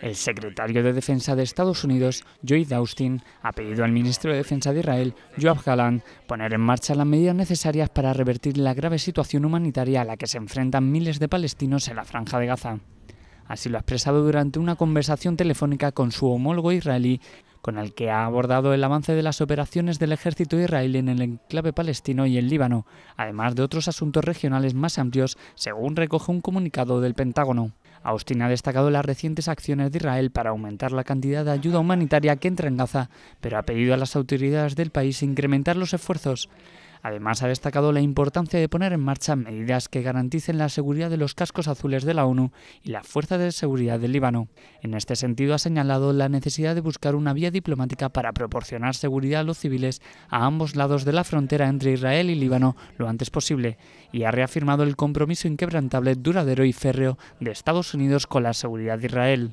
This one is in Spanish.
El secretario de Defensa de Estados Unidos, Lloyd Austin, ha pedido al ministro de Defensa de Israel, Joab Galán, poner en marcha las medidas necesarias para revertir la grave situación humanitaria a la que se enfrentan miles de palestinos en la franja de Gaza. Así lo ha expresado durante una conversación telefónica con su homólogo israelí, con el que ha abordado el avance de las operaciones del ejército israelí en el enclave palestino y el Líbano, además de otros asuntos regionales más amplios, según recoge un comunicado del Pentágono. Austin ha destacado las recientes acciones de Israel para aumentar la cantidad de ayuda humanitaria que entra en Gaza, pero ha pedido a las autoridades del país incrementar los esfuerzos. Además, ha destacado la importancia de poner en marcha medidas que garanticen la seguridad de los cascos azules de la ONU y la Fuerza de Seguridad del Líbano. En este sentido, ha señalado la necesidad de buscar una vía diplomática para proporcionar seguridad a los civiles a ambos lados de la frontera entre Israel y Líbano lo antes posible, y ha reafirmado el compromiso inquebrantable, duradero y férreo de Estados Unidos con la seguridad de Israel.